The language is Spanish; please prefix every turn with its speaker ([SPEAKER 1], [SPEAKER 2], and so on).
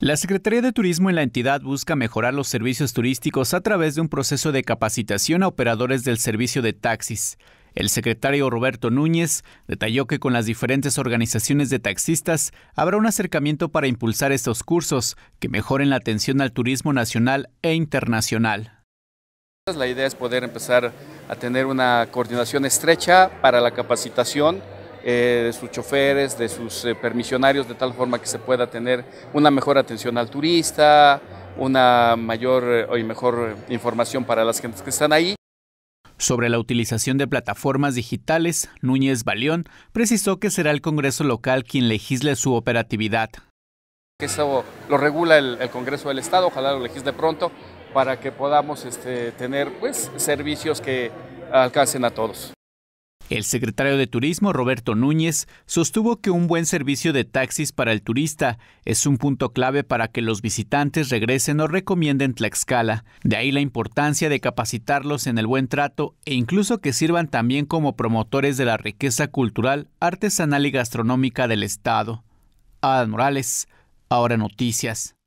[SPEAKER 1] La Secretaría de Turismo en la entidad busca mejorar los servicios turísticos a través de un proceso de capacitación a operadores del servicio de taxis. El secretario Roberto Núñez detalló que con las diferentes organizaciones de taxistas habrá un acercamiento para impulsar estos cursos que mejoren la atención al turismo nacional e internacional.
[SPEAKER 2] La idea es poder empezar a tener una coordinación estrecha para la capacitación eh, de sus choferes, de sus eh, permisionarios, de tal forma que se pueda tener una mejor atención al turista, una mayor eh, y mejor información para las gentes que están ahí.
[SPEAKER 1] Sobre la utilización de plataformas digitales, Núñez Balión precisó que será el Congreso local quien legisle su operatividad.
[SPEAKER 2] Eso lo regula el, Congreso del Estado, ojalá lo legisle pronto, para que podamos este, tener pues, servicios que alcancen a todos.
[SPEAKER 1] El secretario de Turismo, Roberto Núñez, sostuvo que un buen servicio de taxis para el turista es un punto clave para que los visitantes regresen o recomienden Tlaxcala. De ahí la importancia de capacitarlos en el buen trato e incluso que sirvan también como promotores de la riqueza cultural, artesanal y gastronómica del Estado.
[SPEAKER 2] Adán Morales, ahora noticias.